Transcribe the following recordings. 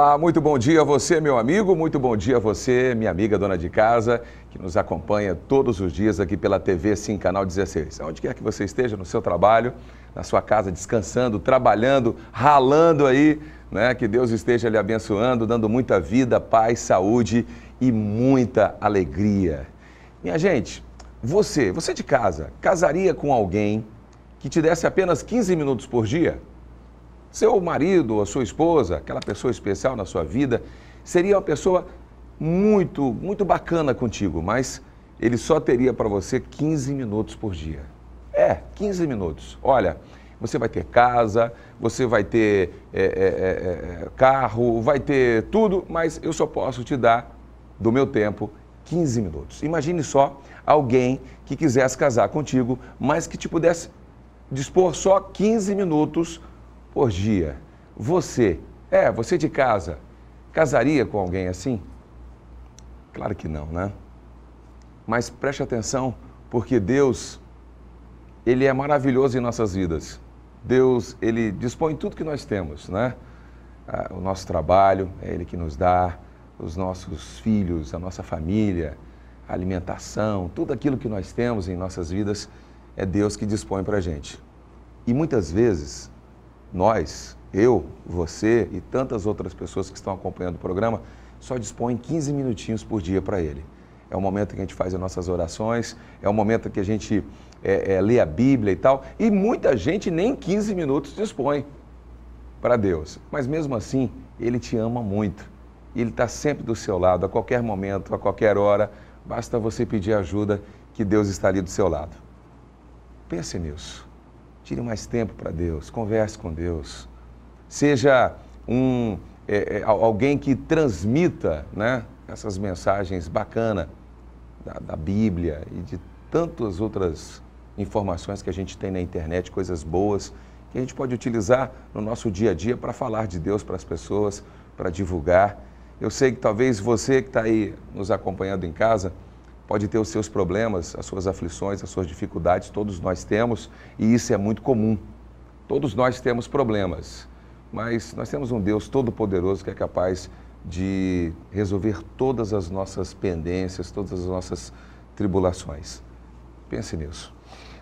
Olá, muito bom dia a você, meu amigo, muito bom dia a você, minha amiga dona de casa, que nos acompanha todos os dias aqui pela TV Sim Canal 16. Onde quer que você esteja, no seu trabalho, na sua casa, descansando, trabalhando, ralando aí, né? Que Deus esteja lhe abençoando, dando muita vida, paz, saúde e muita alegria. Minha gente, você, você de casa, casaria com alguém que te desse apenas 15 minutos por dia? Seu marido, a sua esposa, aquela pessoa especial na sua vida, seria uma pessoa muito, muito bacana contigo, mas ele só teria para você 15 minutos por dia. É, 15 minutos. Olha, você vai ter casa, você vai ter é, é, é, carro, vai ter tudo, mas eu só posso te dar do meu tempo 15 minutos. Imagine só alguém que quisesse casar contigo, mas que te pudesse dispor só 15 minutos por dia. Você, é, você de casa, casaria com alguém assim? Claro que não, né? Mas preste atenção, porque Deus, Ele é maravilhoso em nossas vidas. Deus, Ele dispõe tudo que nós temos, né? Ah, o nosso trabalho, é Ele que nos dá, os nossos filhos, a nossa família, a alimentação, tudo aquilo que nós temos em nossas vidas, é Deus que dispõe para a gente. E muitas vezes nós, eu, você e tantas outras pessoas que estão acompanhando o programa, só dispõem 15 minutinhos por dia para ele. É o momento que a gente faz as nossas orações, é o momento que a gente é, é, lê a Bíblia e tal. E muita gente nem 15 minutos dispõe para Deus. Mas mesmo assim, Ele te ama muito. Ele está sempre do seu lado, a qualquer momento, a qualquer hora. Basta você pedir ajuda que Deus está ali do seu lado. Pense nisso. Tire mais tempo para Deus, converse com Deus. Seja um é, é alguém que transmita né, essas mensagens bacanas da, da Bíblia e de tantas outras informações que a gente tem na internet, coisas boas que a gente pode utilizar no nosso dia a dia para falar de Deus para as pessoas, para divulgar. Eu sei que talvez você que está aí nos acompanhando em casa, pode ter os seus problemas, as suas aflições, as suas dificuldades, todos nós temos, e isso é muito comum. Todos nós temos problemas, mas nós temos um Deus todo-poderoso que é capaz de resolver todas as nossas pendências, todas as nossas tribulações. Pense nisso.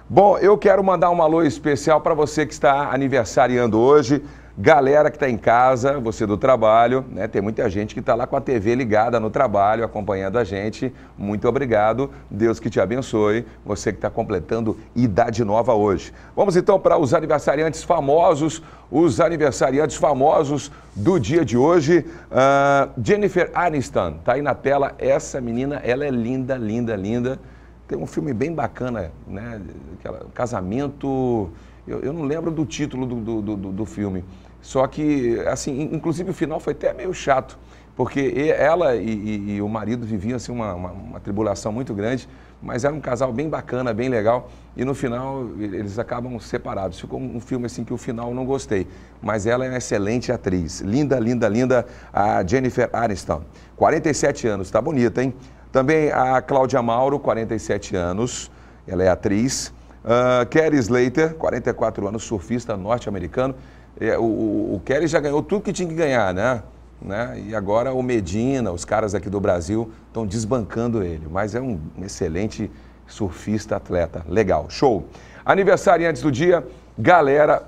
Bom, eu quero mandar um alô especial para você que está aniversariando hoje. Galera que está em casa, você do trabalho, né? Tem muita gente que está lá com a TV ligada no trabalho, acompanhando a gente. Muito obrigado. Deus que te abençoe. Você que está completando idade nova hoje. Vamos então para os aniversariantes famosos, os aniversariantes famosos do dia de hoje. Uh, Jennifer Aniston está aí na tela. Essa menina, ela é linda, linda, linda. Tem um filme bem bacana, né? Aquela, casamento. Eu, eu não lembro do título do, do, do, do filme só que, assim, inclusive o final foi até meio chato, porque ela e, e, e o marido viviam assim, uma, uma, uma, tribulação muito grande, mas era um casal bem bacana, bem legal, e no final eles acabam separados. Ficou um filme assim que o final eu não gostei, mas ela é uma excelente atriz. Linda, linda, linda, a Jennifer Aniston. 47 anos, tá bonita, hein? Também a Cláudia Mauro, 47 anos, ela é atriz. Uh, ah, Kerry Slater, 44 anos, surfista norte-americano. É, o, o Kelly já ganhou tudo que tinha que ganhar, né? Né? E agora o Medina, os caras aqui do Brasil estão desbancando ele, mas é um excelente surfista, atleta. Legal, show. Aniversário antes do dia, galera,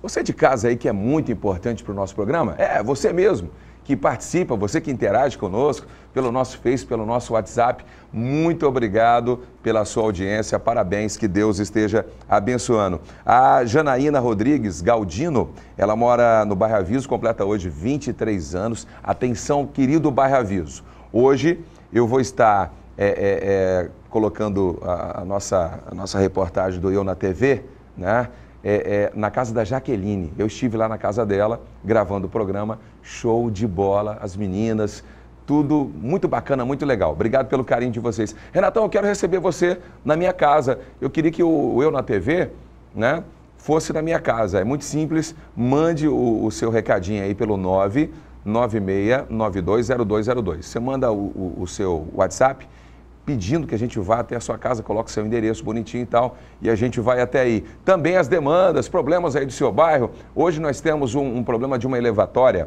você de casa aí que é muito importante para o nosso programa, é você mesmo que participa, você que interage conosco pelo nosso Face, pelo nosso WhatsApp. Muito obrigado pela sua audiência. Parabéns, que Deus esteja abençoando. A Janaína Rodrigues Galdino, ela mora no Bairro Aviso, completa hoje 23 anos. Atenção, querido Bairro Aviso. Hoje eu vou estar é, é, é, colocando a, a, nossa, a nossa reportagem do Eu na TV, né? É, é, na casa da Jaqueline. Eu estive lá na casa dela gravando o programa Show de bola, as meninas, tudo muito bacana, muito legal. Obrigado pelo carinho de vocês. Renatão, eu quero receber você na minha casa. Eu queria que o Eu na TV, né, fosse na minha casa. É muito simples. Mande o, o seu recadinho aí pelo 996920202. Você manda o, o, o seu WhatsApp pedindo que a gente vá até a sua casa, coloque seu endereço bonitinho e tal, e a gente vai até aí. Também as demandas, problemas aí do seu bairro. Hoje nós temos um, um problema de uma elevatória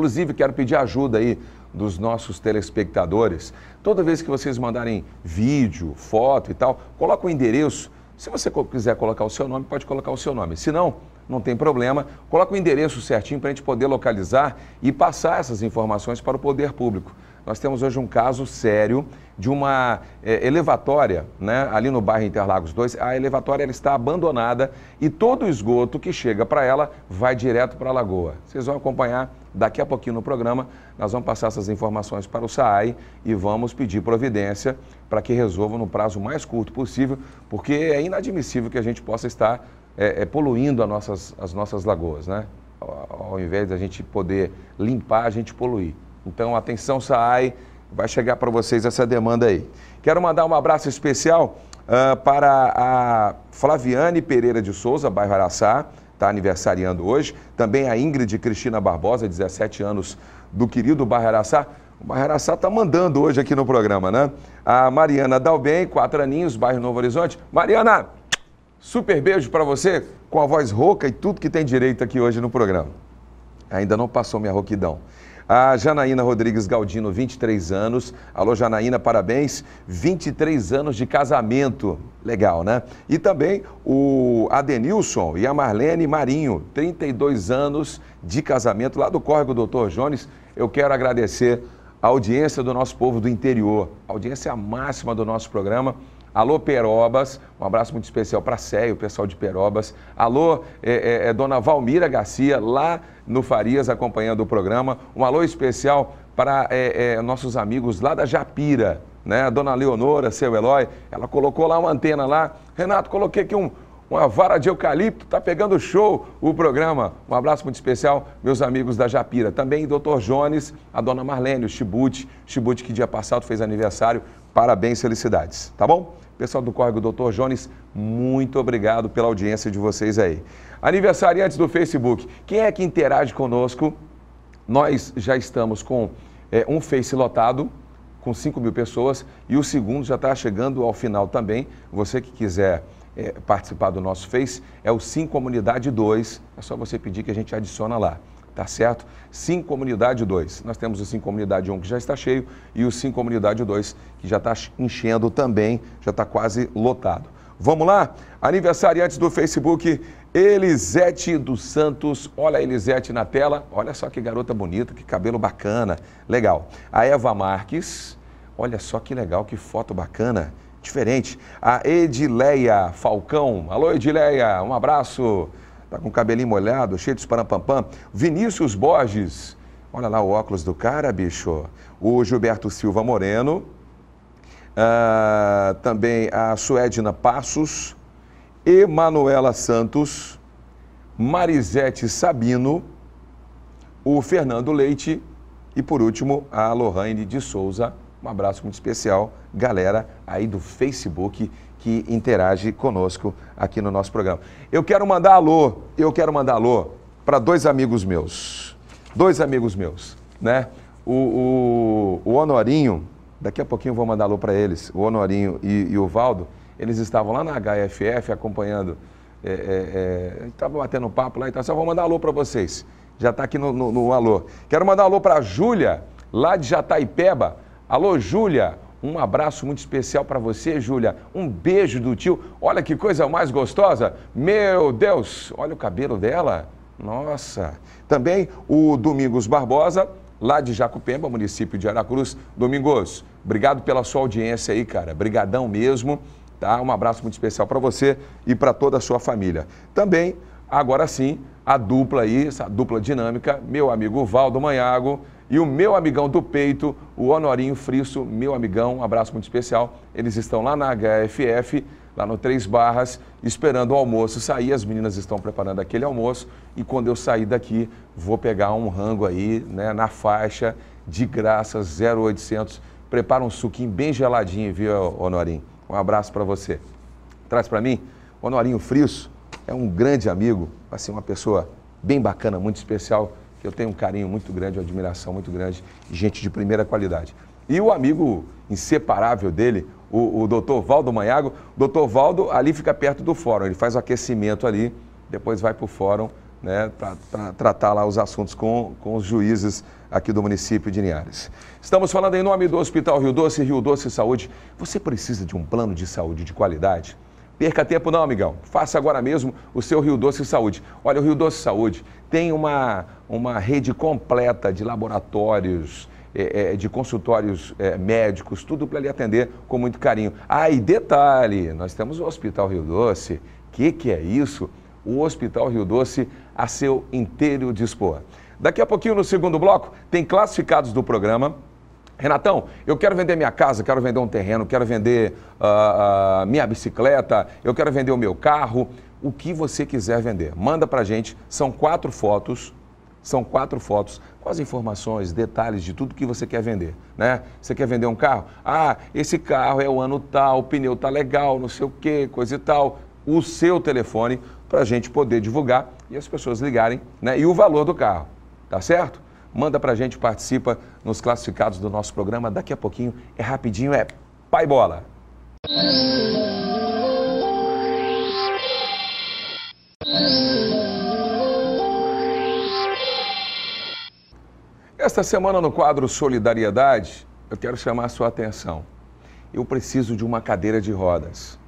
Inclusive, quero pedir ajuda aí dos nossos telespectadores. Toda vez que vocês mandarem vídeo, foto e tal, coloca o endereço. Se você quiser colocar o seu nome, pode colocar o seu nome. Se não, não tem problema. Coloca o endereço certinho para a gente poder localizar e passar essas informações para o poder público. Nós temos hoje um caso sério de uma é, elevatória, né, ali no bairro Interlagos 2. A elevatória ela está abandonada e todo o esgoto que chega para ela vai direto para a lagoa. Vocês vão acompanhar Daqui a pouquinho no programa, nós vamos passar essas informações para o SAAI e vamos pedir providência para que resolva no prazo mais curto possível, porque é inadmissível que a gente possa estar é, é, poluindo as nossas, as nossas lagoas, né? Ao, ao invés da gente poder limpar, a gente poluir. Então, atenção, SAAI, vai chegar para vocês essa demanda aí. Quero mandar um abraço especial uh, para a Flaviane Pereira de Souza, bairro Araçá, está aniversariando hoje. Também a Ingrid Cristina Barbosa, 17 anos, do querido Barra Araçá. O Barra Araçá está mandando hoje aqui no programa, né? A Mariana Dalben, quatro aninhos, bairro Novo Horizonte. Mariana, super beijo para você, com a voz rouca e tudo que tem direito aqui hoje no programa. Ainda não passou minha rouquidão. A Janaína Rodrigues Galdino, 23 anos. Alô, Janaína, parabéns. 23 anos de casamento. Legal, né? E também o Adenilson e a Marlene Marinho, 32 anos de casamento, lá do Córrego Doutor Jones. Eu quero agradecer a audiência do nosso povo do interior, a audiência é máxima do nosso programa. Alô, Perobas, um abraço muito especial para a Céia, o pessoal de Perobas. Alô, é, é, é, Dona Valmira Garcia, lá no Farias, acompanhando o programa. Um alô especial para é, é, nossos amigos lá da Japira, né? A Dona Leonora, seu Eloy, ela colocou lá uma antena lá. Renato, coloquei aqui um, uma vara de eucalipto, tá pegando show o programa. Um abraço muito especial, meus amigos da Japira. Também Dr. Jones, a dona Marlene, o Chibute, Chibute que dia passado fez aniversário, Parabéns, felicidades, tá bom? Pessoal do Córrego Doutor Jones, muito obrigado pela audiência de vocês aí. Aniversariantes do Facebook, quem é que interage conosco? Nós já estamos com é, um Face lotado, com 5 mil pessoas, e o segundo já está chegando ao final também. Você que quiser é, participar do nosso Face, é o Sim Comunidade 2. É só você pedir que a gente adiciona lá tá certo? Sim Comunidade 2. Nós temos o Sim Comunidade 1 que já está cheio e o Sim Comunidade 2 que já está enchendo também, já está quase lotado. Vamos lá? Aniversariantes do Facebook, Elisete dos Santos. Olha a Elisete na tela. Olha só que garota bonita, que cabelo bacana. Legal. A Eva Marques. Olha só que legal, que foto bacana. Diferente. A Edileia Falcão. Alô, Edileia. Um abraço. Tá com o cabelinho molhado, cheio de esparampampam. Vinícius Borges. Olha lá o óculos do cara, bicho. O Gilberto Silva Moreno. Ah, também a Suedna Passos. Emanuela Santos. Marisete Sabino. O Fernando Leite. E por último, a Lohane de Souza. Um abraço muito especial, galera aí do Facebook que interage conosco aqui no nosso programa. Eu quero mandar alô, eu quero mandar alô para dois amigos meus. Dois amigos meus, né? O, o, o Honorinho, daqui a pouquinho eu vou mandar alô para eles, o Honorinho e, e, o Valdo, eles estavam lá na HFF acompanhando, é, é, é batendo papo lá e então, tal, só vou mandar alô para vocês. Já está aqui no, no, no alô. Quero mandar alô para a Júlia, lá de Jataipeba. Alô, Júlia, um abraço muito especial para você, Júlia. Um beijo do tio. Olha que coisa mais gostosa. Meu Deus, olha o cabelo dela. Nossa. Também o Domingos Barbosa, lá de Jacupemba, município de Aracruz. Domingos, obrigado pela sua audiência aí, cara. Brigadão mesmo, tá? Um abraço muito especial para você e para toda a sua família. Também, agora sim, a dupla aí, essa dupla dinâmica, meu amigo Valdo Manhago e o meu amigão do peito, o Honorinho Frisso, meu amigão, um abraço muito especial. Eles estão lá na HFF, lá no Três Barras, esperando o almoço sair. As meninas estão preparando aquele almoço. E quando eu sair daqui, vou pegar um rango aí, né, na faixa, de graça, 0800. Prepara um suquinho bem geladinho, viu, Honorinho? Um abraço para você. Traz para mim, Honorinho Frisso é um grande amigo, assim, uma pessoa bem bacana, muito especial que eu tenho um carinho muito grande, uma admiração muito grande, gente de primeira qualidade. E o amigo inseparável dele, o, o doutor Valdo Manhago, o doutor Valdo ali fica perto do fórum, ele faz o aquecimento ali, depois vai para o fórum né, para tratar lá os assuntos com, com os juízes aqui do município de Linhares. Estamos falando em nome do Hospital Rio Doce, Rio Doce Saúde. Você precisa de um plano de saúde de qualidade? Perca tempo não, amigão. Faça agora mesmo o seu Rio Doce Saúde. Olha, o Rio Doce Saúde tem uma, uma rede completa de laboratórios, é, é, de consultórios é, médicos, tudo para lhe atender com muito carinho. Ah, e detalhe, nós temos o Hospital Rio Doce. O que, que é isso? O Hospital Rio Doce a seu inteiro dispor. Daqui a pouquinho, no segundo bloco, tem classificados do programa Renatão, eu quero vender minha casa, quero vender um terreno, quero vender uh, uh, minha bicicleta, eu quero vender o meu carro, o que você quiser vender. Manda para gente, são quatro fotos, são quatro fotos com as informações, detalhes de tudo que você quer vender, né? Você quer vender um carro? Ah, esse carro é o ano tal, o pneu tá legal, não sei o que, coisa e tal. O seu telefone para a gente poder divulgar e as pessoas ligarem, né? E o valor do carro, tá certo? Manda pra gente, participa nos classificados do nosso programa. Daqui a pouquinho é rapidinho, é Pai Bola. Esta semana no quadro Solidariedade, eu quero chamar a sua atenção. Eu preciso de uma cadeira de rodas.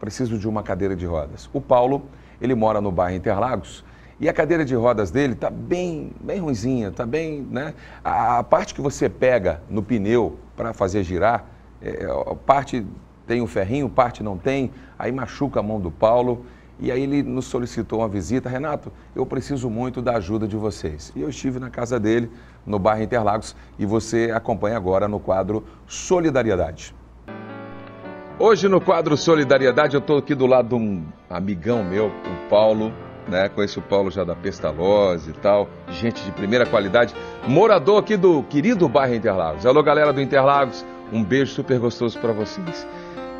Preciso de uma cadeira de rodas. O Paulo, ele mora no bairro Interlagos e a cadeira de rodas dele está bem, bem ruinzinha, tá bem, né? A, a, parte que você pega no pneu para fazer girar, é, parte tem um ferrinho, parte não tem, aí machuca a mão do Paulo. E aí ele nos solicitou uma visita, Renato, eu preciso muito da ajuda de vocês. E eu estive na casa dele, no bairro Interlagos, e você acompanha agora no quadro Solidariedade. Hoje no quadro Solidariedade eu estou aqui do lado de um amigão meu, o Paulo, né? Conheço o Paulo já da Pestalozzi e tal, gente de primeira qualidade, morador aqui do querido bairro Interlagos. Alô, galera do Interlagos, um beijo super gostoso para vocês.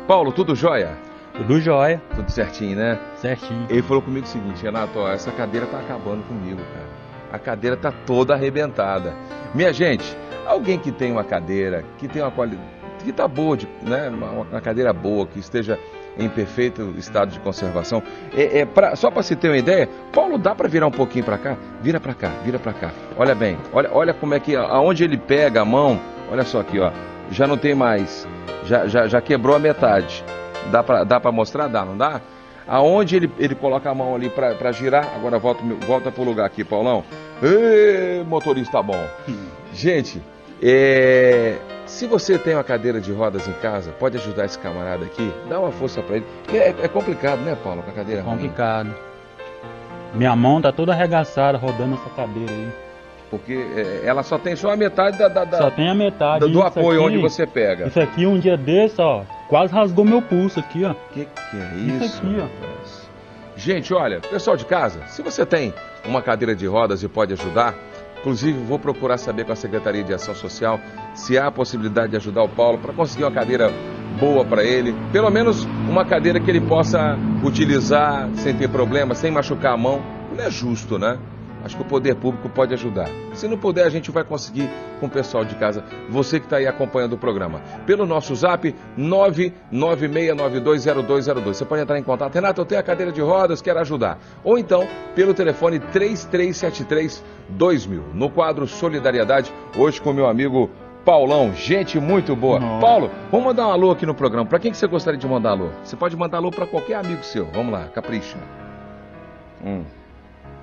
Paulo, tudo jóia? Tudo jóia. Tudo certinho, né? Certinho. Ele falou comigo o seguinte, Renato, ó, essa cadeira tá acabando comigo, cara. A cadeira tá toda arrebentada. Minha gente, alguém que tem uma cadeira, que tem uma qualidade, que tá boa, de, né? Uma, uma cadeira boa, que esteja em perfeito estado de conservação. É, é pra, só para se ter uma ideia, Paulo dá para virar um pouquinho para cá? Vira para cá, vira para cá. Olha bem, olha, olha como é que, aonde ele pega a mão, olha só aqui, ó, já não tem mais, já, já, já quebrou a metade. Dá para dá para mostrar? Dá, não dá? Aonde ele, ele coloca a mão ali para girar, agora volta, volta pro lugar aqui, Paulão. Ê, motorista bom. Gente, é, se você tem uma cadeira de rodas em casa, pode ajudar esse camarada aqui, dá uma força para ele. É, é, complicado, né, Paulo, com a cadeira? É complicado. Minha mão tá toda arregaçada rodando essa cadeira aí. Porque é, ela só tem só a metade da, da, da só tem a metade do, do apoio aqui, onde você pega. Isso aqui um dia desse, ó, quase rasgou meu pulso aqui, ó. Que que é isso? Isso aqui, ó. Gente, olha, pessoal de casa, se você tem uma cadeira de rodas e pode ajudar, Inclusive, vou procurar saber com a Secretaria de Ação Social se há a possibilidade de ajudar o Paulo para conseguir uma cadeira boa para ele, pelo menos uma cadeira que ele possa utilizar sem ter problema, sem machucar a mão. Não é justo, né? Acho que o poder público pode ajudar. Se não puder, a gente vai conseguir com o pessoal de casa, você que está aí acompanhando o programa. Pelo nosso zap 996920202. Você pode entrar em contato. Renato, eu tenho a cadeira de rodas, quero ajudar. Ou então, pelo telefone 3373 2000. No quadro Solidariedade, hoje com meu amigo Paulão, gente muito boa. Nossa. Paulo, vamos mandar um alô aqui no programa. Para quem que você gostaria de mandar alô? Você pode mandar alô para qualquer amigo seu. Vamos lá, capricha. Hum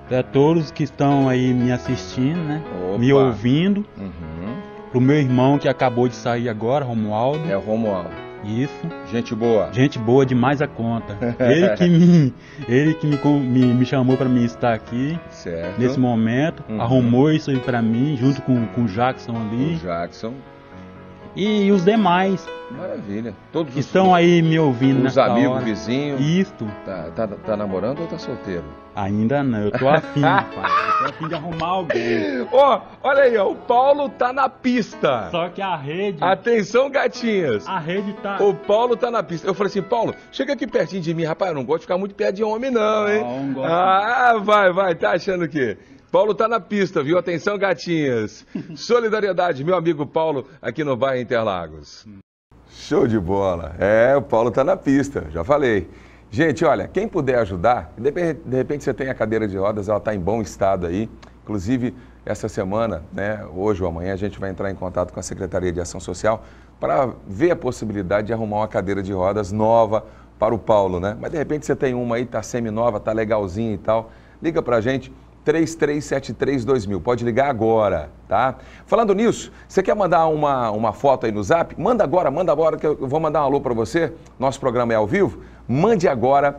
para todos que estão aí me assistindo, né? Opa. Me ouvindo. Uhum. Pro meu irmão que acabou de sair agora, Romualdo. É o Romualdo. Isso. Gente boa. Gente boa demais a conta. Ele que me, ele que me, me, me chamou para mim estar aqui. Certo. Nesse momento, uhum. arrumou isso aí para mim, junto com, com o Jackson ali. O Jackson e os demais. Maravilha. Todos que os estão aí me ouvindo. Os amigos, hora. vizinhos. Isto. Tá, tá, tá, namorando ou tá solteiro? Ainda não, eu tô afim, pai. Eu tô afim de arrumar alguém. Ó, oh, olha aí, ó, o Paulo tá na pista. Só que a rede. Atenção, gatinhas. A rede tá. O Paulo tá na pista. Eu falei assim, Paulo, chega aqui pertinho de mim, rapaz. Eu não gosto de ficar muito perto de homem, não, hein? Não, não gosto. Ah, vai, vai, tá achando que. Paulo está na pista, viu? Atenção, gatinhas. Solidariedade, meu amigo Paulo, aqui no Bairro Interlagos. Show de bola. É, o Paulo está na pista, já falei. Gente, olha, quem puder ajudar, de repente você tem a cadeira de rodas, ela está em bom estado aí. Inclusive, essa semana, né, hoje ou amanhã, a gente vai entrar em contato com a Secretaria de Ação Social para ver a possibilidade de arrumar uma cadeira de rodas nova para o Paulo, né? Mas de repente você tem uma aí, tá semi-nova, tá legalzinha e tal. Liga para a gente, 33732000. Pode ligar agora, tá? Falando nisso, você quer mandar uma, uma foto aí no zap? Manda agora, manda agora, que eu vou mandar um alô para você. Nosso programa é ao vivo. Mande agora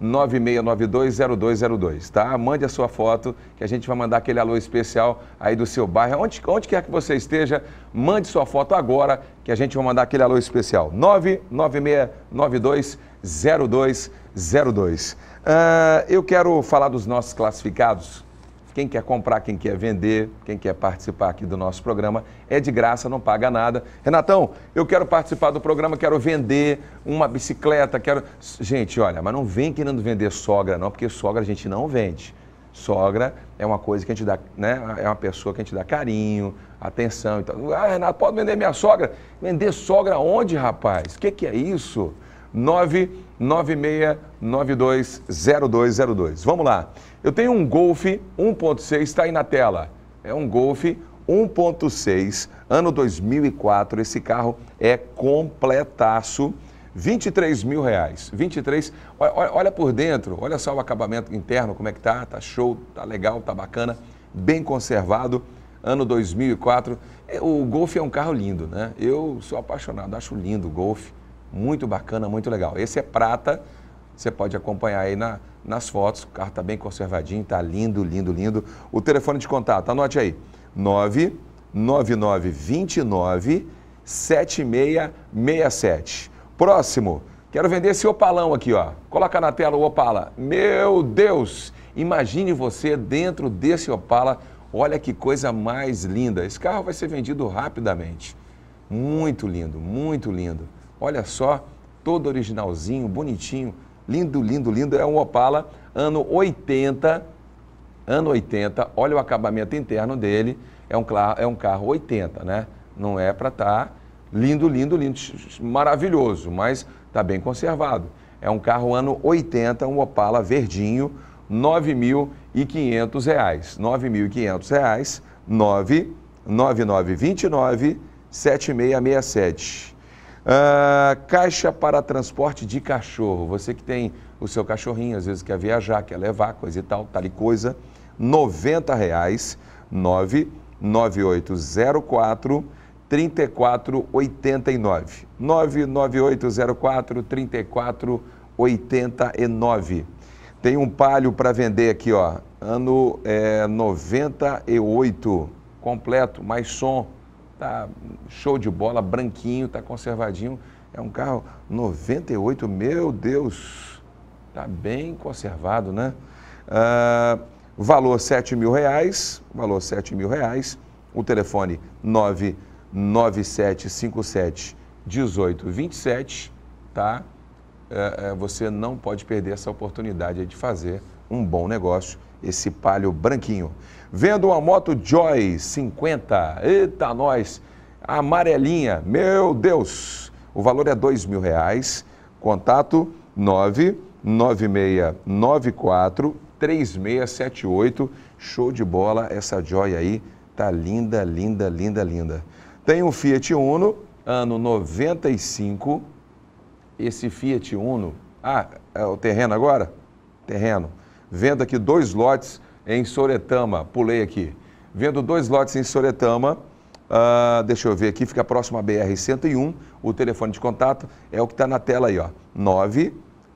996920202, tá? Mande a sua foto, que a gente vai mandar aquele alô especial aí do seu bairro. Onde, onde quer que você esteja, mande sua foto agora, que a gente vai mandar aquele alô especial. 996920202. Uh, eu quero falar dos nossos classificados. Quem quer comprar, quem quer vender, quem quer participar aqui do nosso programa, é de graça, não paga nada. Renatão, eu quero participar do programa, quero vender uma bicicleta, quero. Gente, olha, mas não vem querendo vender sogra, não, porque sogra a gente não vende. Sogra é uma coisa que a gente dá, né? É uma pessoa que a gente dá carinho, atenção e então, tal. Ah, Renato, pode vender minha sogra? Vender sogra onde, rapaz? O que, que é isso? 996920202. Vamos lá. Eu tenho um Golf 1.6, está aí na tela. É um Golf 1.6, ano 2004. Esse carro é completaço. 23 mil reais. 23. Olha, olha por dentro, olha só o acabamento interno, como é que tá? Tá show, tá legal, tá bacana, bem conservado. Ano 2004. É, o Golf é um carro lindo, né? Eu sou apaixonado, acho lindo o Golf. Muito bacana, muito legal. Esse é prata, você pode acompanhar aí na, nas fotos. O carro está bem conservadinho, está lindo, lindo, lindo. O telefone de contato, anote aí: 99929 7667. Próximo, quero vender esse opalão aqui, ó. Coloca na tela o opala. Meu Deus! Imagine você dentro desse opala. Olha que coisa mais linda. Esse carro vai ser vendido rapidamente. Muito lindo, muito lindo. Olha só, todo originalzinho, bonitinho, lindo, lindo, lindo. É um Opala ano 80, ano 80. Olha o acabamento interno dele. É um, é um carro 80, né? Não é para estar tá lindo, lindo, lindo, maravilhoso, mas está bem conservado. É um carro ano 80, um Opala verdinho, R$ 9.500. R$ 9.500, 99929 7667. Uh, caixa para transporte de cachorro. Você que tem o seu cachorrinho, às vezes quer viajar, quer levar, coisa e tal, tá tal e coisa. R$ 90,00, 99804 3489. 99804 3489. Tem um palho para vender aqui, ó. Ano é, eh, 98, completo, mais som, tá show de bola, branquinho, tá conservadinho. É um carro 98, meu Deus, tá bem conservado, né? Uh, valor 7 mil reais, valor 7 mil reais. O telefone 99757 1827, tá? Uh, uh, você não pode perder essa oportunidade de fazer um bom negócio esse palho branquinho. Vendo uma moto Joy 50, eita nós, amarelinha, meu Deus, o valor é dois mil reais, contato 996943678, show de bola, essa Joy aí tá linda, linda, linda, linda. Tem um Fiat Uno, ano 95, esse Fiat Uno, ah, é o terreno agora? Terreno vendo aqui dois lotes em Soretama, pulei aqui. Vendo dois lotes em Soretama, uh, deixa eu ver aqui, fica próximo à BR-101, o telefone de contato é o que está na tela aí, ó,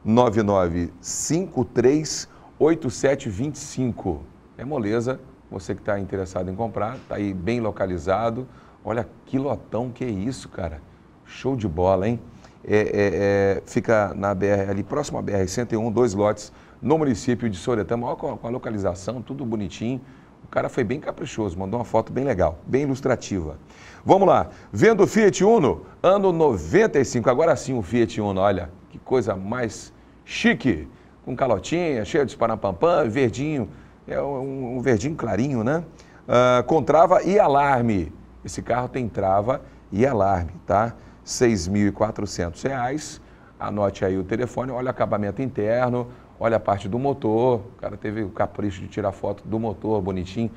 999-538725. É moleza, você que está interessado em comprar, está aí bem localizado. Olha que lotão que é isso, cara. Show de bola, hein? É, é, é, fica na BR, ali próximo à BR-101, dois lotes no município de Soretama, Olha com a localização, tudo bonitinho. O cara foi bem caprichoso, mandou uma foto bem legal, bem ilustrativa. Vamos lá, vendo o Fiat Uno, ano 95, agora sim o Fiat Uno, olha, que coisa mais chique, com calotinha, cheio de espanapampam, verdinho, é um, um, verdinho clarinho, né? Uh, com trava e alarme, esse carro tem trava e alarme, tá? R$ 6.400, anote aí o telefone, olha o acabamento interno, olha a parte do motor, o cara teve o capricho de tirar foto do motor bonitinho.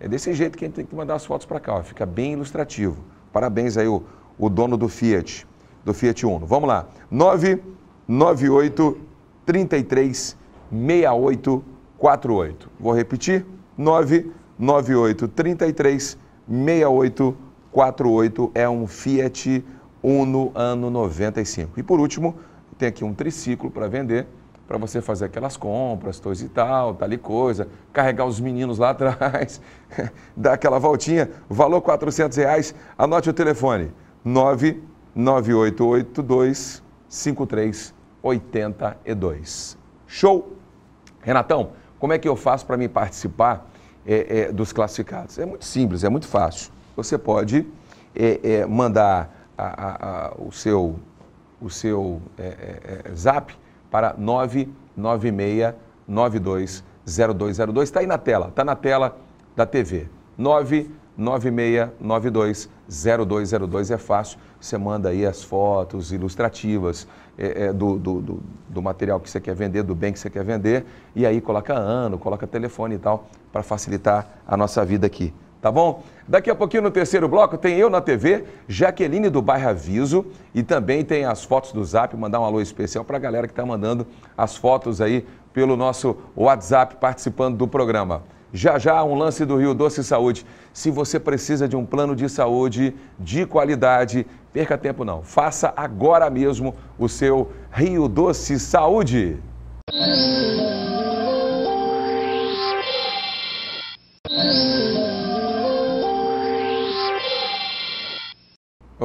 É desse jeito que a gente tem que mandar as fotos para cá, ó. fica bem ilustrativo. Parabéns aí o, o dono do Fiat, do Fiat Uno. Vamos lá, 998 33 6848. Vou repetir, 998 33 6848 é um Fiat Uno ano 95. E por último, tem aqui um triciclo para vender, para você fazer aquelas compras, coisa e tal, tal tá e coisa, carregar os meninos lá atrás, dar aquela voltinha, valor 400 reais, anote o telefone, 99882 5382. Show! Renatão, como é que eu faço para me participar é, é, dos classificados? É muito simples, é muito fácil. Você pode é, mandar a, a, a, o seu, o seu zap para 99692 0202. Está aí na tela, está na tela da TV. 996920202 é fácil. Você manda aí as fotos ilustrativas é, é, do, do, do, do, material que você quer vender, do bem que você quer vender, e aí coloca ano, coloca telefone e tal, para facilitar a nossa vida aqui tá bom? Daqui a pouquinho no terceiro bloco tem eu na TV, Jaqueline do Bairro Aviso e também tem as fotos do Zap, mandar um alô especial para a galera que está mandando as fotos aí pelo nosso WhatsApp participando do programa. Já já um lance do Rio Doce Saúde. Se você precisa de um plano de saúde de qualidade, perca tempo não. Faça agora mesmo o seu Rio Doce Saúde.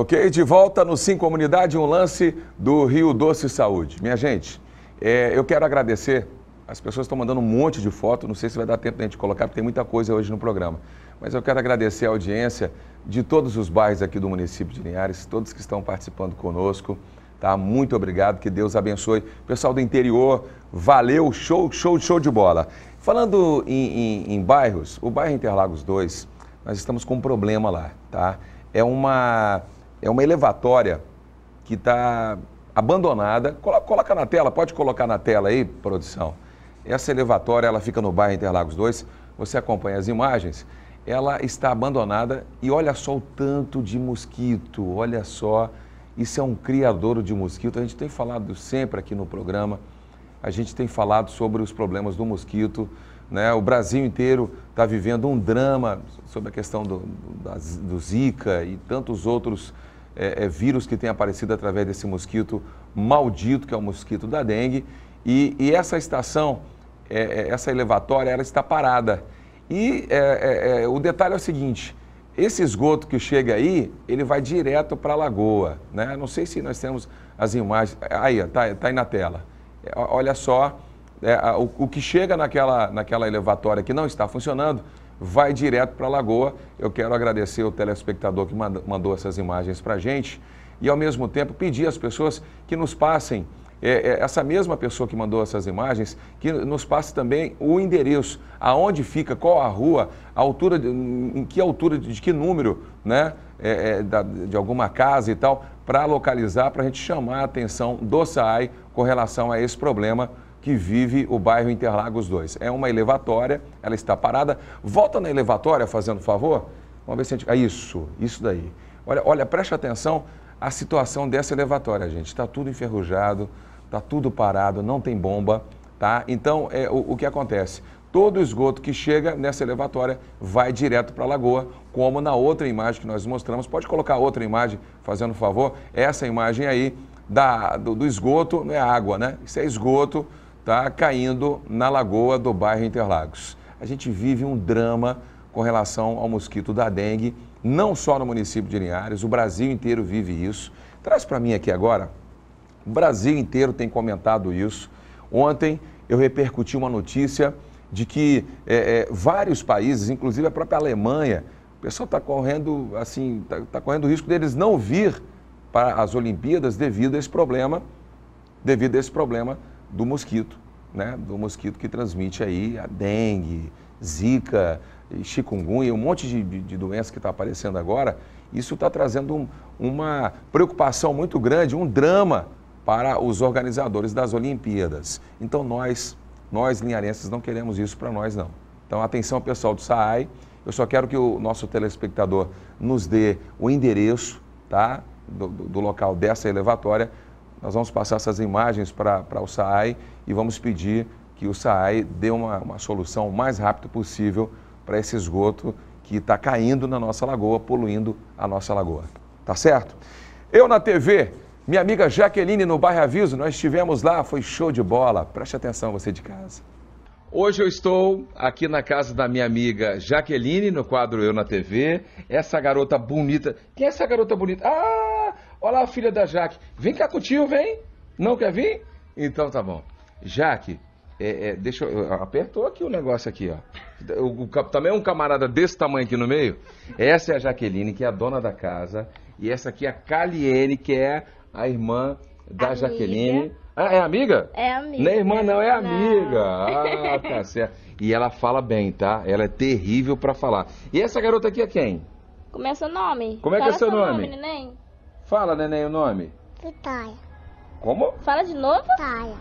Ok, de volta no Sim Comunidade, um lance do Rio Doce Saúde. Minha gente, é, eu quero agradecer. As pessoas estão mandando um monte de foto, não sei se vai dar tempo da gente colocar, porque tem muita coisa hoje no programa. Mas eu quero agradecer a audiência de todos os bairros aqui do município de Linhares, todos que estão participando conosco. Tá? Muito obrigado, que Deus abençoe. Pessoal do interior, valeu, show, show, show de bola. Falando em, em, em bairros, o bairro Interlagos 2, nós estamos com um problema lá, tá? É uma é uma elevatória que está abandonada. Coloca, na tela, pode colocar na tela aí, produção. Essa elevatória, ela fica no bairro Interlagos 2, você acompanha as imagens. Ela está abandonada e olha só o tanto de mosquito, olha só. Isso é um criador de mosquito. A gente tem falado sempre aqui no programa, a gente tem falado sobre os problemas do mosquito. Né? O Brasil inteiro está vivendo um drama sobre a questão do, do, do Zika e tantos outros problemas é, é, vírus que tem aparecido através desse mosquito maldito, que é o mosquito da dengue. E, e essa estação, é, é essa elevatória, ela está parada. E é, é, o detalhe é o seguinte, esse esgoto que chega aí, ele vai direto para a lagoa. Né? Não sei se nós temos as imagens... Aí, está tá aí na tela. Olha só... É, o, o, que chega naquela, naquela elevatória que não está funcionando vai direto para a lagoa. Eu quero agradecer o telespectador que mandou essas imagens para a gente e, ao mesmo tempo, pedir às pessoas que nos passem, é, é, essa mesma pessoa que mandou essas imagens, que nos passe também o endereço, aonde fica, qual a rua, a altura, em que altura, de que número, né? É, é, da, de alguma casa e tal, para localizar, para a gente chamar a atenção do SAAI com relação a esse problema que vive o bairro Interlagos 2. É uma elevatória, ela está parada. Volta na elevatória, fazendo favor. Vamos ver se a gente. Ah, isso, isso daí. Olha, olha, preste atenção à situação dessa elevatória, gente. Está tudo enferrujado, está tudo parado, não tem bomba, tá? Então, é, o, o que acontece? Todo o esgoto que chega nessa elevatória vai direto para a lagoa, como na outra imagem que nós mostramos. Pode colocar outra imagem, fazendo favor. Essa imagem aí da, do, do esgoto, não é água, né? Isso é esgoto tá caindo na lagoa do bairro Interlagos. A gente vive um drama com relação ao mosquito da dengue, não só no município de Linhares, o Brasil inteiro vive isso. Traz para mim aqui agora. O Brasil inteiro tem comentado isso. Ontem eu repercuti uma notícia de que é, é, vários países, inclusive a própria Alemanha, o pessoal está correndo assim, está tá correndo o risco deles não vir para as Olimpíadas devido a esse problema, devido a esse problema do mosquito, né? Do mosquito que transmite aí a dengue, zika, chikungunya, um monte de, de, doenças que está aparecendo agora. Isso está trazendo um, uma preocupação muito grande, um drama para os organizadores das Olimpíadas. Então nós, nós linharenses, não queremos isso para nós não. Então atenção pessoal do SAAI, eu só quero que o nosso telespectador nos dê o endereço, tá? do, do local dessa elevatória nós vamos passar essas imagens para o SAAI e vamos pedir que o SAAI dê uma, uma solução o mais rápido possível para esse esgoto que está caindo na nossa lagoa, poluindo a nossa lagoa. Tá certo? Eu na TV, minha amiga Jaqueline no Bairro Aviso, nós estivemos lá, foi show de bola. Preste atenção você de casa. Hoje eu estou aqui na casa da minha amiga Jaqueline, no quadro Eu na TV. Essa garota bonita. Quem é essa garota bonita? Ah! Olha lá a filha da Jaque. Vem cá com o tio, vem. Não quer vir? Então tá bom. Jaque, é, é, deixa eu, apertou aqui o negócio aqui, ó. O, o, também é um camarada desse tamanho aqui no meio. Essa é a Jaqueline, que é a dona da casa. E essa aqui é a Caliene, que é a irmã da amiga. Jaqueline. Ah, é amiga? É amiga. Não é irmã, não, é amiga. Ah, tá certo. E ela fala bem, tá? Ela é terrível para falar. E essa garota aqui é quem? Começa o é nome. Como é Fala que é seu, seu nome? nome neném? Fala, neném, o nome? Vitória. Como? Fala de novo? Vitória.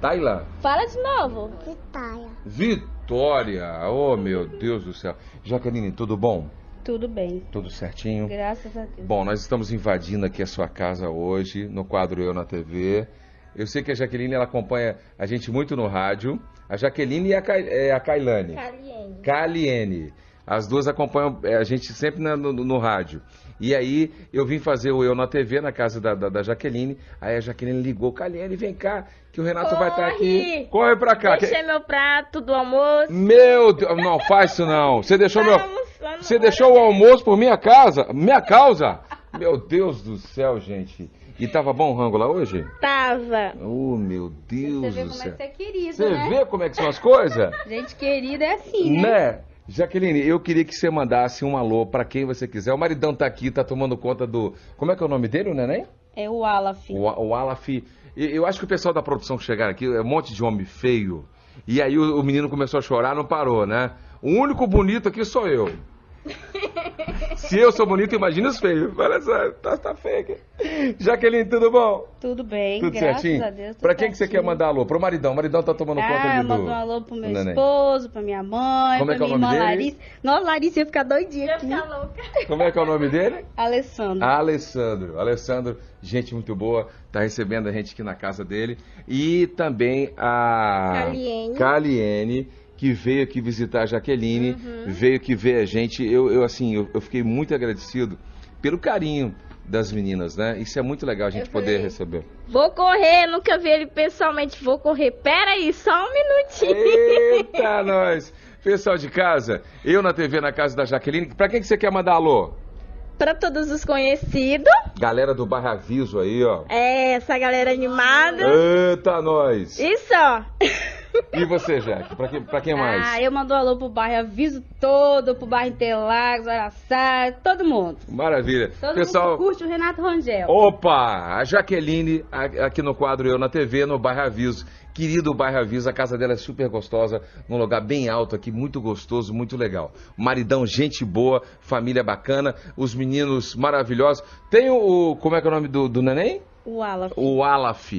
Taila. Fala de novo. Vitória. Vitória. Oh, meu Deus do céu. Jaqueline, tudo bom? Tudo bem. Tudo certinho? Graças a Deus. Bom, nós estamos invadindo aqui a sua casa hoje, no quadro Eu na TV. Eu sei que a Jaqueline ela acompanha a gente muito no rádio. A Jaqueline e a, é, a Kailane. Kaliene. Kaliene. As duas acompanham é, a gente sempre no, no, no rádio. E aí eu vim fazer o Eu na TV, na casa da, da, da Jaqueline. Aí a Jaqueline ligou, Caliane, vem cá, que o Renato Corre! vai estar tá aqui. Corre pra cá. Deixei que... meu prato do almoço. Meu Deus, não faz isso não. Você deixou tá meu... Você deixou o almoço por minha casa? Minha causa? Meu Deus do céu, gente. E tava bom o rango lá hoje? Tava. Oh, meu Deus do céu. Você vê como é que você é querido, Você né? vê como é que são as coisas? Gente querida é assim, né? Né? Jaqueline, eu queria que você mandasse um alô para quem você quiser. O maridão tá aqui, tá tomando conta do. Como é que é o nome dele, o neném? É o Alaf. O, o Alaf. Eu acho que o pessoal da produção que chegaram aqui é um monte de homem feio. E aí o, o menino começou a chorar, não parou, né? O único bonito aqui sou eu. Se eu sou bonito, imagina os feios. Olha só, tá, tá feio aqui. Jaqueline, tudo bom? Tudo bem, tudo graças certinho? a Deus. Pra quem que você quer mandar alô? Pro maridão. O maridão tá tomando ah, conta de do... Ah, mandou alô pro meu esposo, pra minha mãe, Como é pra é que minha é o nome irmã dele? Larissa. Nossa, Larissa ia ficar doidinha ia Ficar louca. Como é que é o nome dele? Alessandro. Alessandro. Alessandro, gente muito boa. Tá recebendo a gente aqui na casa dele. E também a... Caliene. Caliene que veio aqui visitar a Jaqueline, uhum. veio que ver a gente. Eu, eu assim, eu, eu, fiquei muito agradecido pelo carinho das meninas, né? Isso é muito legal a gente eu poder falei, receber. Vou correr, nunca vi ele pessoalmente, vou correr. Pera aí, só um minutinho. Eita, nós! Pessoal de casa, eu na TV na casa da Jaqueline. Pra quem que você quer mandar alô? para todos os conhecidos. Galera do Barra Aviso aí, ó. É, essa galera animada. Eita, nós! Isso, ó. E você, Jack? Pra, que, pra quem mais? Ah, eu mando um alô pro bairro, aviso todo, pro bairro Interlagos, Araçá, todo mundo. Maravilha. Todo Pessoal... mundo curte o Renato Rangel. Opa! A Jaqueline, aqui no quadro Eu na TV, no bairro Aviso. Querido bairro Aviso, a casa dela é super gostosa, num lugar bem alto aqui, muito gostoso, muito legal. Maridão, gente boa, família bacana, os meninos maravilhosos. Tem o, como é que é o nome do, do neném? O Alaf. O Alaf.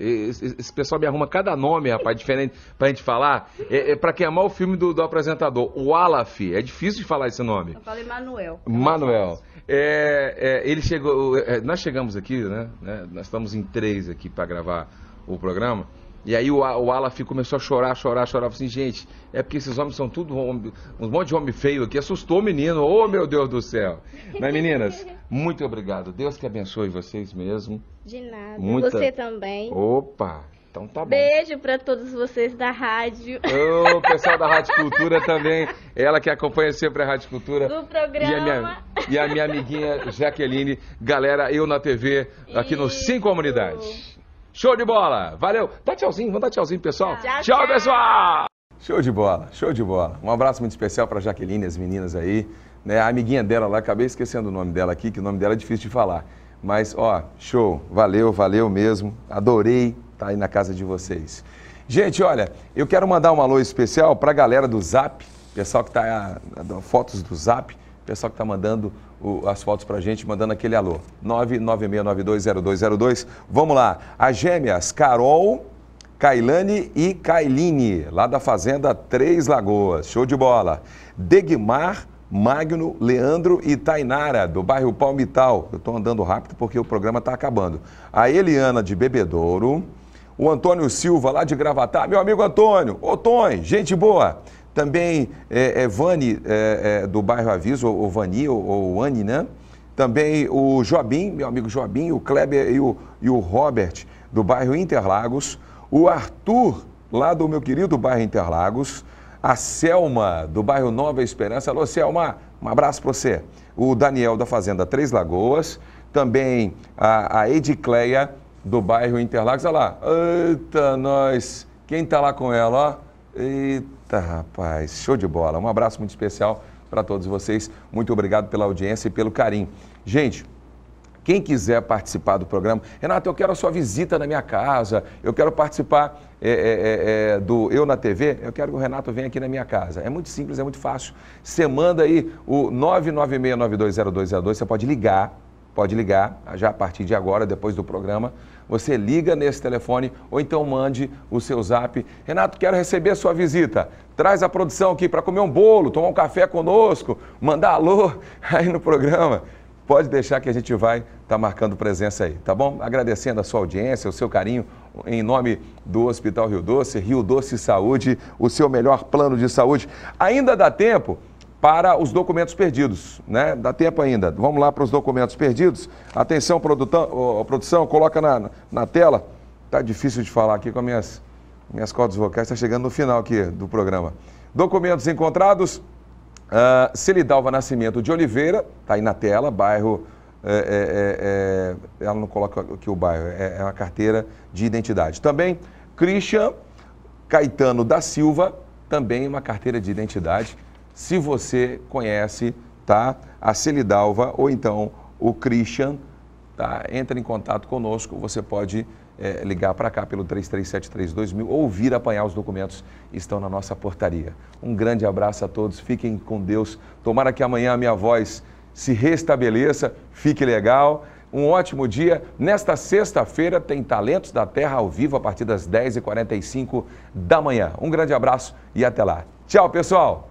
Esse, esse pessoal me arruma cada nome, rapaz, diferente pra gente falar. É, é pra queimar o filme do, do apresentador, o Alaf. É difícil de falar esse nome. Eu falei Manuel. Manuel. É, é, ele chegou. É, nós chegamos aqui, né, né? Nós estamos em três aqui para gravar o programa. E aí o, o Alaf começou a chorar, chorar, chorar. Falei assim, gente, é porque esses homens são tudo homem, um monte de homem feio aqui. Assustou o menino. Ô, oh, meu Deus do céu. Né, meninas? Muito obrigado. Deus que abençoe vocês mesmo. De nada. Muita... Você também. Opa. Então tá bom. Beijo para todos vocês da rádio. O oh, pessoal da Rádio Cultura também. Ela que acompanha sempre a Rádio Cultura. Do programa. E a minha, e a minha amiguinha Jaqueline. Galera, eu na TV, aqui Isso. no Sim Comunidade. Show de bola. Valeu. Dá tchauzinho, vamos dar tchauzinho, pessoal. Tchau, tchau, tchau. pessoal. Show de bola, show de bola. Um abraço muito especial para Jaqueline e as meninas aí. Né? A amiguinha dela lá, acabei esquecendo o nome dela aqui, que o nome dela é difícil de falar. Mas, ó, show. Valeu, valeu mesmo. Adorei estar tá aí na casa de vocês. Gente, olha, eu quero mandar um alô especial para a galera do Zap, pessoal que está ah, fotos do Zap pessoal que está mandando o, as fotos para a gente, mandando aquele alô. 996920202. Vamos lá. As gêmeas Carol, Cailane e Cailine, lá da Fazenda Três Lagoas. Show de bola. Degmar, Magno, Leandro e Tainara, do bairro Palmital. Eu estou andando rápido porque o programa está acabando. A Eliana, de Bebedouro. O Antônio Silva, lá de Gravatá. Meu amigo Antônio. Ô, gente boa. Também é, é Vani, é, é, do bairro Aviso, ou, ou Vani, ou, ou Anne, né? Também o Jobim, meu amigo Jobim, o Kleber e o, e o Robert, do bairro Interlagos. O Arthur, lá do meu querido bairro Interlagos. A Selma, do bairro Nova Esperança. Alô, Selma, um abraço para você. O Daniel, da Fazenda Três Lagoas. Também a, a Edicleia, do bairro Interlagos. Olha lá. Eita, nós. Quem está lá com ela, ó? Eita. Eita, rapaz, show de bola. Um abraço muito especial para todos vocês. Muito obrigado pela audiência e pelo carinho. Gente, quem quiser participar do programa, Renato, eu quero a sua visita na minha casa, eu quero participar é, é, é, é do Eu na TV, eu quero que o Renato venha aqui na minha casa. É muito simples, é muito fácil. Você manda aí o 996920202, você pode ligar, pode ligar já a partir de agora, depois do programa, você liga nesse telefone ou então mande o seu zap. Renato, quero receber a sua visita. Traz a produção aqui para comer um bolo, tomar um café conosco, mandar alô aí no programa pode deixar que a gente vai estar tá marcando presença aí, tá bom? Agradecendo a sua audiência, o seu carinho, em nome do Hospital Rio Doce, Rio Doce Saúde, o seu melhor plano de saúde. Ainda dá tempo para os documentos perdidos, né? Dá tempo ainda. Vamos lá para os documentos perdidos. Atenção, produtão, produção, coloca na, na tela. Tá difícil de falar aqui com as minhas, minhas cordas vocais. Está chegando no final aqui do programa. Documentos encontrados. Uh, ah, Celidalva Nascimento de Oliveira, tá aí na tela, bairro... É, é, é, é ela não coloca aqui o bairro, é, é, uma carteira de identidade. Também, Christian Caetano da Silva, também uma carteira de identidade se você conhece tá, a Celidalva ou então o Christian, tá, entre em contato conosco, você pode é, ligar para cá pelo 33732000 ou vir apanhar os documentos estão na nossa portaria. Um grande abraço a todos, fiquem com Deus. Tomara que amanhã a minha voz se restabeleça, fique legal. Um ótimo dia. Nesta sexta-feira tem Talentos da Terra ao vivo a partir das 10h45 da manhã. Um grande abraço e até lá. Tchau, pessoal!